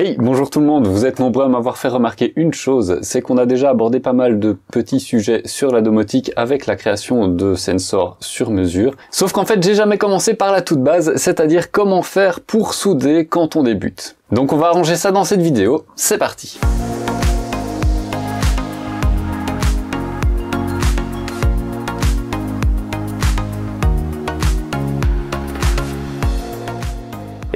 Hey, bonjour tout le monde, vous êtes nombreux à m'avoir fait remarquer une chose, c'est qu'on a déjà abordé pas mal de petits sujets sur la domotique avec la création de sensors sur mesure. Sauf qu'en fait, j'ai jamais commencé par la toute base, c'est-à-dire comment faire pour souder quand on débute. Donc on va arranger ça dans cette vidéo, c'est parti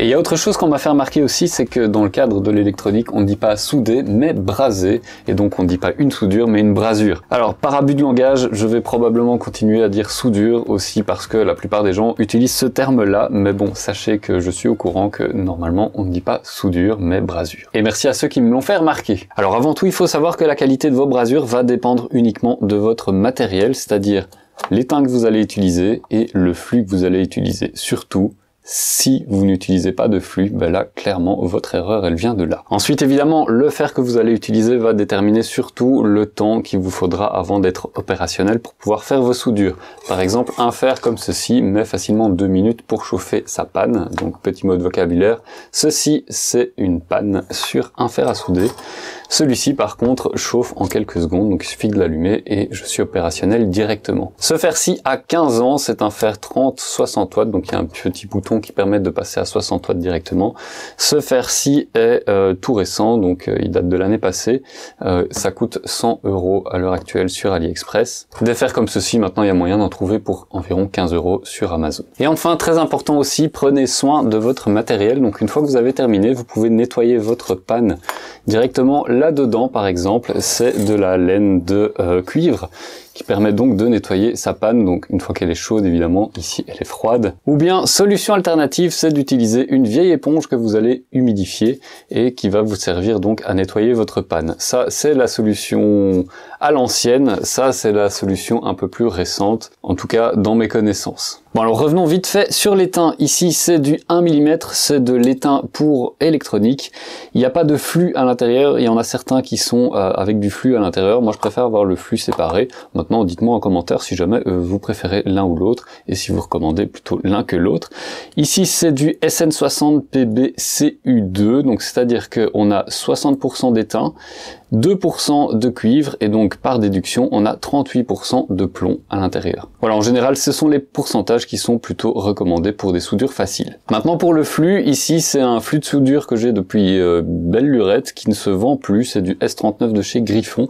Et il y a autre chose qu'on m'a fait remarquer aussi, c'est que dans le cadre de l'électronique, on ne dit pas souder, mais braser. Et donc on ne dit pas une soudure, mais une brasure. Alors par abus de langage, je vais probablement continuer à dire soudure aussi parce que la plupart des gens utilisent ce terme-là. Mais bon, sachez que je suis au courant que normalement on ne dit pas soudure, mais brasure. Et merci à ceux qui me l'ont fait remarquer. Alors avant tout, il faut savoir que la qualité de vos brasures va dépendre uniquement de votre matériel, c'est-à-dire l'étain que vous allez utiliser et le flux que vous allez utiliser. Surtout, si vous n'utilisez pas de flux, ben là, clairement, votre erreur, elle vient de là. Ensuite, évidemment, le fer que vous allez utiliser va déterminer surtout le temps qu'il vous faudra avant d'être opérationnel pour pouvoir faire vos soudures. Par exemple, un fer comme ceci met facilement deux minutes pour chauffer sa panne. Donc, petit mot de vocabulaire, ceci, c'est une panne sur un fer à souder. Celui-ci, par contre, chauffe en quelques secondes, donc il suffit de l'allumer et je suis opérationnel directement. Ce fer-ci a 15 ans, c'est un fer 30 60 watts, donc il y a un petit bouton qui permet de passer à 60 watts directement. Ce fer-ci est euh, tout récent, donc euh, il date de l'année passée. Euh, ça coûte 100 euros à l'heure actuelle sur AliExpress. Des fers comme ceci, maintenant, il y a moyen d'en trouver pour environ 15 euros sur Amazon. Et enfin, très important aussi, prenez soin de votre matériel. Donc une fois que vous avez terminé, vous pouvez nettoyer votre panne directement là là-dedans, par exemple, c'est de la laine de euh, cuivre qui permet donc de nettoyer sa panne, donc une fois qu'elle est chaude évidemment, ici elle est froide. Ou bien, solution alternative, c'est d'utiliser une vieille éponge que vous allez humidifier et qui va vous servir donc à nettoyer votre panne. Ça, c'est la solution à l'ancienne, ça c'est la solution un peu plus récente, en tout cas dans mes connaissances. Bon alors revenons vite fait sur l'étain. Ici c'est du 1 mm, c'est de l'étain pour électronique. Il n'y a pas de flux à l'intérieur, il y en a certains qui sont euh, avec du flux à l'intérieur. Moi je préfère avoir le flux séparé. Maintenant, dites-moi en commentaire si jamais euh, vous préférez l'un ou l'autre et si vous recommandez plutôt l'un que l'autre. Ici, c'est du SN60 PBCU2, donc c'est-à-dire qu'on a 60% d'étain 2% de cuivre et donc par déduction on a 38% de plomb à l'intérieur. Voilà en général ce sont les pourcentages qui sont plutôt recommandés pour des soudures faciles. Maintenant pour le flux, ici c'est un flux de soudure que j'ai depuis euh, belle lurette qui ne se vend plus, c'est du S39 de chez Griffon.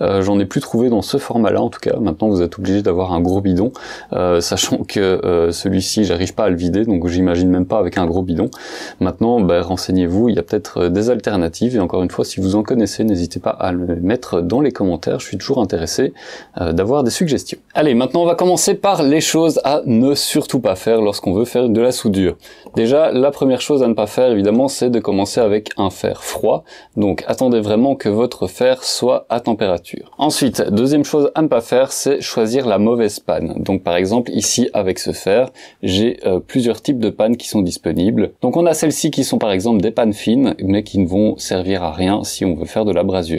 Euh, j'en ai plus trouvé dans ce format là en tout cas, maintenant vous êtes obligé d'avoir un gros bidon, euh, sachant que celui-ci j'arrive pas à le vider donc j'imagine même pas avec un gros bidon. Maintenant ben, renseignez-vous, il y a peut-être des alternatives et encore une fois si vous en connaissez n'hésitez pas à le mettre dans les commentaires. Je suis toujours intéressé euh, d'avoir des suggestions. Allez, maintenant on va commencer par les choses à ne surtout pas faire lorsqu'on veut faire de la soudure. Déjà, la première chose à ne pas faire, évidemment, c'est de commencer avec un fer froid. Donc, attendez vraiment que votre fer soit à température. Ensuite, deuxième chose à ne pas faire, c'est choisir la mauvaise panne. Donc, par exemple, ici, avec ce fer, j'ai euh, plusieurs types de pannes qui sont disponibles. Donc, on a celles-ci qui sont, par exemple, des pannes fines, mais qui ne vont servir à rien si on veut faire de la brasure.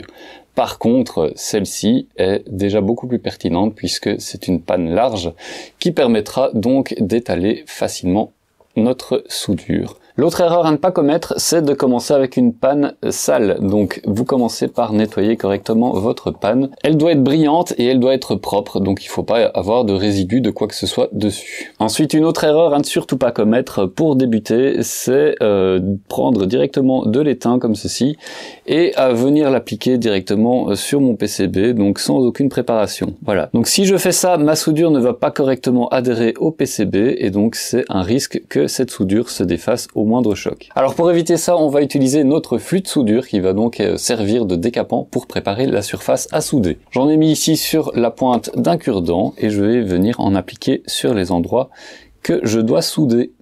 Par contre, celle-ci est déjà beaucoup plus pertinente puisque c'est une panne large qui permettra donc d'étaler facilement notre soudure. L'autre erreur à ne pas commettre, c'est de commencer avec une panne sale. Donc vous commencez par nettoyer correctement votre panne. Elle doit être brillante et elle doit être propre, donc il ne faut pas avoir de résidus de quoi que ce soit dessus. Ensuite, une autre erreur à ne surtout pas commettre pour débuter, c'est euh, prendre directement de l'étain comme ceci et à venir l'appliquer directement euh, sur mon PCB, donc sans aucune préparation. Voilà. Donc si je fais ça, ma soudure ne va pas correctement adhérer au PCB et donc c'est un risque que cette soudure se défasse au moindre choc. Alors pour éviter ça, on va utiliser notre flux de soudure qui va donc euh, servir de décapant pour préparer la surface à souder. J'en ai mis ici sur la pointe d'un cure-dent et je vais venir en appliquer sur les endroits que je dois souder.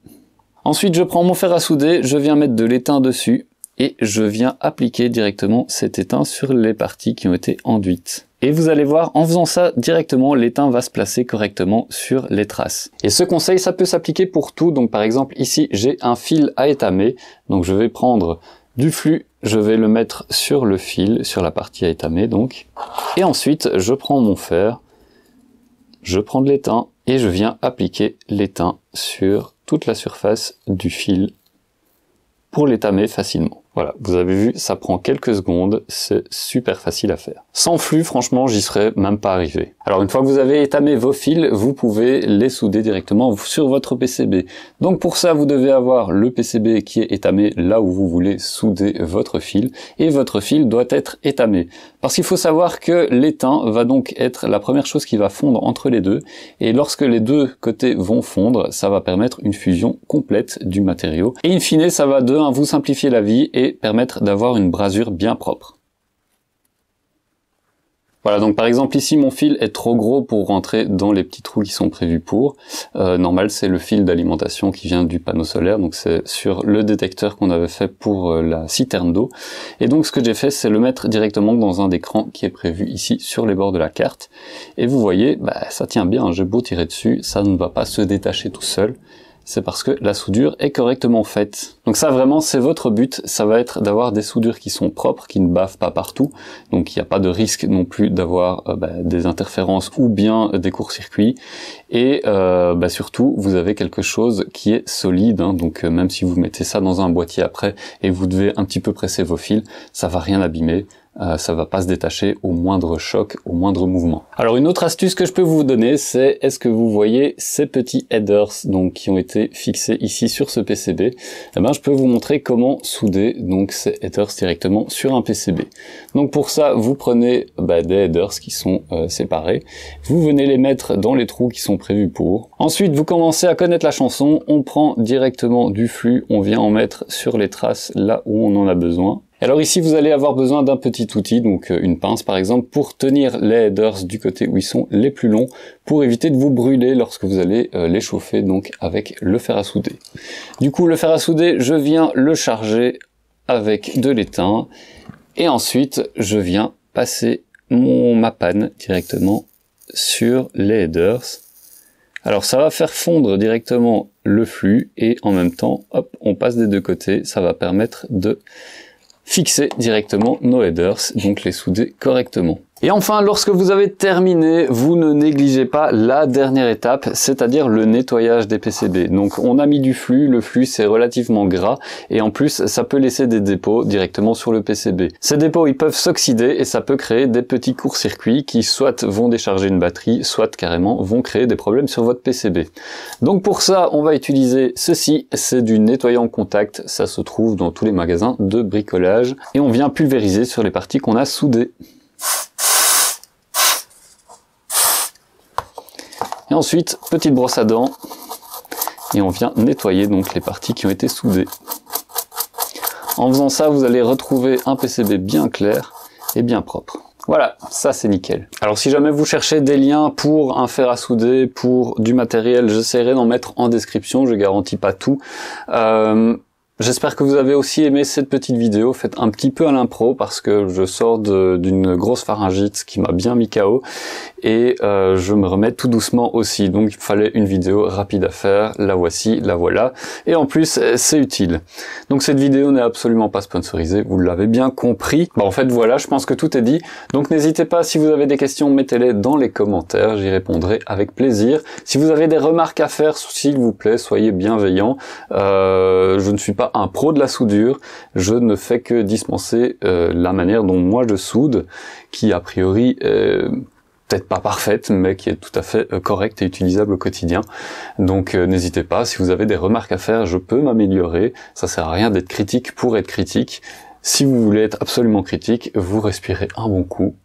Ensuite, je prends mon fer à souder, je viens mettre de l'étain dessus et je viens appliquer directement cet étain sur les parties qui ont été enduites. Et vous allez voir, en faisant ça directement, l'étain va se placer correctement sur les traces. Et ce conseil, ça peut s'appliquer pour tout. Donc par exemple, ici, j'ai un fil à étamer. Donc je vais prendre du flux, je vais le mettre sur le fil, sur la partie à étamer donc. Et ensuite, je prends mon fer, je prends de l'étain et je viens appliquer l'étain sur toute la surface du fil pour l'étamer facilement. Voilà, vous avez vu, ça prend quelques secondes, c'est super facile à faire. Sans flux, franchement, j'y serais même pas arrivé. Alors une fois que vous avez étamé vos fils, vous pouvez les souder directement sur votre PCB. Donc pour ça, vous devez avoir le PCB qui est étamé là où vous voulez souder votre fil, et votre fil doit être étamé. Parce qu'il faut savoir que l'étain va donc être la première chose qui va fondre entre les deux, et lorsque les deux côtés vont fondre, ça va permettre une fusion complète du matériau. Et in fine, ça va de vous simplifier la vie et permettre d'avoir une brasure bien propre. Voilà, donc par exemple ici mon fil est trop gros pour rentrer dans les petits trous qui sont prévus pour. Euh, normal, c'est le fil d'alimentation qui vient du panneau solaire, donc c'est sur le détecteur qu'on avait fait pour euh, la citerne d'eau. Et donc ce que j'ai fait, c'est le mettre directement dans un écran qui est prévu ici sur les bords de la carte. Et vous voyez, bah, ça tient bien, hein, j'ai beau tirer dessus, ça ne va pas se détacher tout seul c'est parce que la soudure est correctement faite. Donc ça vraiment c'est votre but, ça va être d'avoir des soudures qui sont propres, qui ne bavent pas partout, donc il n'y a pas de risque non plus d'avoir euh, bah, des interférences ou bien des courts-circuits, et euh, bah, surtout vous avez quelque chose qui est solide, hein. donc euh, même si vous mettez ça dans un boîtier après et vous devez un petit peu presser vos fils, ça va rien abîmer, ça euh, ça va pas se détacher au moindre choc, au moindre mouvement. Alors une autre astuce que je peux vous donner, c'est est-ce que vous voyez ces petits headers donc qui ont été fixés ici sur ce PCB Eh ben, je peux vous montrer comment souder donc ces headers directement sur un PCB. Donc pour ça, vous prenez bah, des headers qui sont euh, séparés, vous venez les mettre dans les trous qui sont prévus pour. Ensuite, vous commencez à connaître la chanson, on prend directement du flux, on vient en mettre sur les traces là où on en a besoin. Alors ici, vous allez avoir besoin d'un petit outil, donc euh, une pince par exemple, pour tenir les headers du côté où ils sont les plus longs, pour éviter de vous brûler lorsque vous allez euh, les chauffer donc avec le fer à souder. Du coup, le fer à souder, je viens le charger avec de l'étain, et ensuite, je viens passer mon, ma panne directement sur les headers. Alors ça va faire fondre directement le flux et en même temps, hop, on passe des deux côtés. Ça va permettre de fixer directement nos headers, donc les souder correctement. Et enfin, lorsque vous avez terminé, vous ne négligez pas la dernière étape, c'est-à-dire le nettoyage des PCB. Donc on a mis du flux, le flux c'est relativement gras et en plus ça peut laisser des dépôts directement sur le PCB. Ces dépôts ils peuvent s'oxyder et ça peut créer des petits courts-circuits qui soit vont décharger une batterie, soit carrément vont créer des problèmes sur votre PCB. Donc pour ça, on va utiliser ceci, c'est du nettoyant contact, ça se trouve dans tous les magasins de bricolage et on vient pulvériser sur les parties qu'on a soudées. ensuite, petite brosse à dents. Et on vient nettoyer donc les parties qui ont été soudées. En faisant ça, vous allez retrouver un PCB bien clair et bien propre. Voilà, ça c'est nickel. Alors si jamais vous cherchez des liens pour un fer à souder, pour du matériel, j'essaierai d'en mettre en description, je garantis pas tout. Euh, J'espère que vous avez aussi aimé cette petite vidéo, faites un petit peu à l'impro parce que je sors d'une grosse pharyngite qui m'a bien mis KO et euh, je me remets tout doucement aussi. Donc il fallait une vidéo rapide à faire, la voici, la voilà. Et en plus, c'est utile. Donc cette vidéo n'est absolument pas sponsorisée, vous l'avez bien compris. Bah, en fait voilà, je pense que tout est dit. Donc n'hésitez pas, si vous avez des questions, mettez-les dans les commentaires, j'y répondrai avec plaisir. Si vous avez des remarques à faire, s'il vous plaît, soyez bienveillants. Euh, je ne suis pas un pro de la soudure, je ne fais que dispenser euh, la manière dont moi je soude, qui a priori euh, peut-être pas parfaite, mais qui est tout à fait euh, correcte et utilisable au quotidien. Donc n'hésitez pas, si vous avez des remarques à faire, je peux m'améliorer, ça sert à rien d'être critique pour être critique. Si vous voulez être absolument critique, vous respirez un bon coup,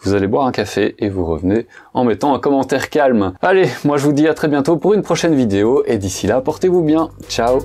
vous allez boire un café et vous revenez en mettant un commentaire calme. Allez, moi je vous dis à très bientôt pour une prochaine vidéo et d'ici là, portez-vous bien. Ciao